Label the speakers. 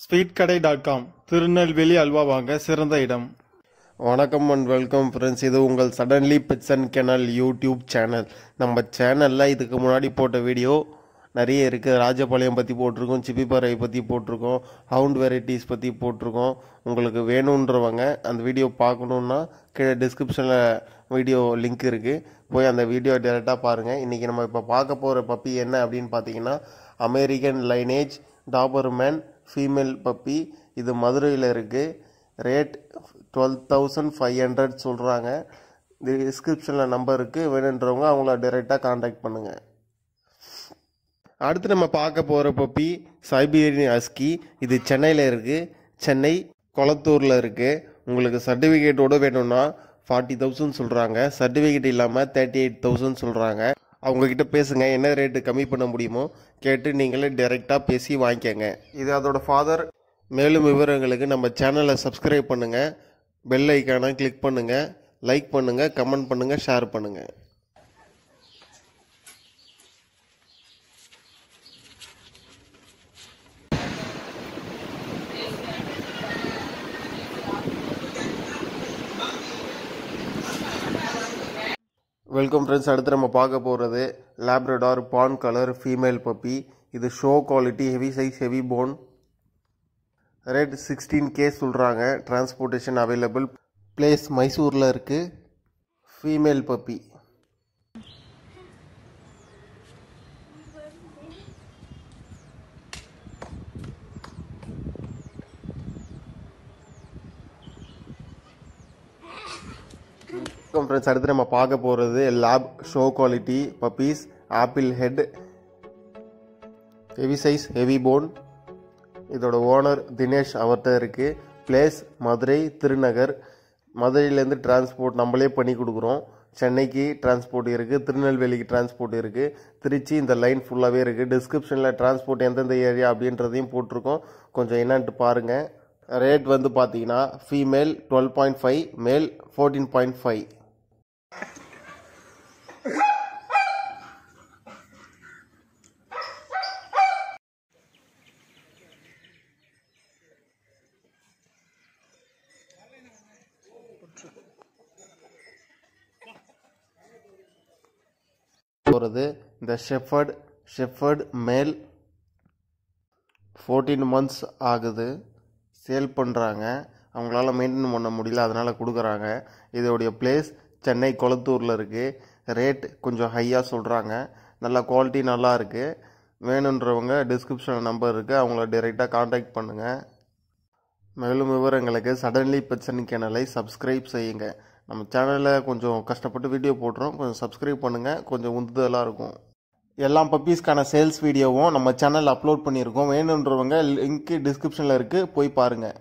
Speaker 1: sweet கடை dot com Tirunelveli halwa வாங்க சிறந்த இடம் வணக்கம் அண்ட் வெல்கம் ஃப்ரெண்ட்ஸ் இது உங்கள் சடன்லி pets and kennel YouTube channel நம்ம சேனலில் இதுக்கு முன்னாடி போட்ட வீடியோ நிறைய இருக்குது ராஜபாளையம் பற்றி போட்டிருக்கோம் சிப்பிப்பாறை பற்றி போட்டிருக்கோம் ஹவுண்ட் வெரைட்டிஸ் பற்றி போட்டிருக்கோம் உங்களுக்கு வேணுன்றவங்க அந்த வீடியோ பார்க்கணுன்னா கீழே டிஸ்கிரிப்ஷனில் வீடியோ லிங்க் இருக்குது போய் அந்த வீடியோ டேரெக்டாக பாருங்கள் இன்றைக்கி நம்ம இப்போ பார்க்க போகிற பப்பி என்ன அப்படின்னு பார்த்தீங்கன்னா American lineage Doberman female puppy இது மதுரையில் இருக்குது rate twelve thousand five hundred சொல்கிறாங்க டிஸ்கிரிப்ஷனில் நம்பர் இருக்குது வேணுன்றவங்க அவங்கள டைரெக்டாக காண்டாக்ட் பண்ணுங்கள் அடுத்து நம்ம பார்க்க போகிற பப்பி சைபீரியன் அஸ்கி இது சென்னையில் இருக்குது சென்னை கொளத்தூரில் இருக்குது உங்களுக்கு சர்டிஃபிகேட்டோடு வேணும்னா ஃபார்ட்டி தௌசண்ட் சொல்கிறாங்க சர்டிஃபிகேட் இல்லாமல் தேர்ட்டி எயிட் தௌசண்ட் சொல்கிறாங்க அவங்கக்கிட்ட பேசுங்க என்ன ரேட்டு கம்மி பண்ண முடியுமோ கேட்டு நீங்களே டைரெக்டாக பேசி வாங்கிக்கங்க இது அதோடய ஃபாதர் மேலும் விவரங்களுக்கு நம்ம சேனலை சப்ஸ்கிரைப் பண்ணுங்கள் பெல் ஐக்கானை கிளிக் பண்ணுங்கள் லைக் பண்ணுங்கள் கமெண்ட் பண்ணுங்கள் ஷேர் பண்ணுங்கள் வெல்கம் ஃப்ரெண்ட்ஸ் அடுத்து நம்ம பார்க்க போகிறது Labrador fawn colour female puppy இது show quality heavy size heavy bone rate sixteen K சொல்கிறாங்க டிரான்ஸ்போர்ட்டேஷன் அவைலபிள் பிளேஸ் மைசூரில் இருக்குது ஃபீமேல் பப்பி வணக்கம் ஃப்ரெண்ட்ஸ் அடுத்து நம்ம பார்க்க போகிறது Lab show quality puppies apple head heavy size heavy bone இதோட ஓனர் தினேஷ் அவர்கிட்ட இருக்குது பிளேஸ் மதுரை திருநகர் மதுரையிலேருந்து டிரான்ஸ்போர்ட் நம்மளே பண்ணி கொடுக்குறோம் சென்னைக்கு டிரான்ஸ்போர்ட் இருக்குது திருநெல்வேலிக்கு டிரான்ஸ்போர்ட் இருக்குது திருச்சி இந்த லைன் ஃபுல்லாகவே இருக்குது டிஸ்கிரிப்ஷனில் டிரான்ஸ்போர்ட் எந்தெந்த ஏரியா அப்படின்றதையும் போட்டிருக்கோம் கொஞ்சம் என்னான்ட்டு பாருங்கள் ரேட் வந்து பார்த்தீங்கன்னா female twelve point five male fourteen point five போகிறது இந்த shepherd shepherd male fourteen months ஆகுது சேல் பண்ணுறாங்க அவங்களால மெயின்டைன் பண்ண முடியல அதனால் கொடுக்குறாங்க இதோடைய பிளேஸ் சென்னை கொளத்தூரில் இருக்குது ரேட் கொஞ்சம் ஹையாக சொல்கிறாங்க நல்லா குவாலிட்டி நல்லா இருக்குது வேணுன்றவங்க டிஸ்கிரிப்ஷன் நம்பர் இருக்குது அவங்கள டைரெக்டாக காண்டாக்ட் பண்ணுங்கள் மேலும் விவரங்களுக்கு சடன்லி பிரச்சனை கேனலை சப்ஸ்கிரைப் செய்யுங்கள் நம்ம சேனலில் கொஞ்சம் கஷ்டப்பட்டு வீடியோ போட்டுறோம் கொஞ்சம் சப்ஸ்கிரைப் பண்ணுங்கள் கொஞ்சம் உந்துதலாக இருக்கும் எல்லாம் பப்பீஸ்க்கான சேல்ஸ் வீடியோவும் நம்ம சேனலில் அப்லோட் பண்ணியிருக்கோம் வேணுன்றவங்க லிங்க்கு டிஸ்கிரிப்ஷனில் இருக்குது போய் பாருங்கள்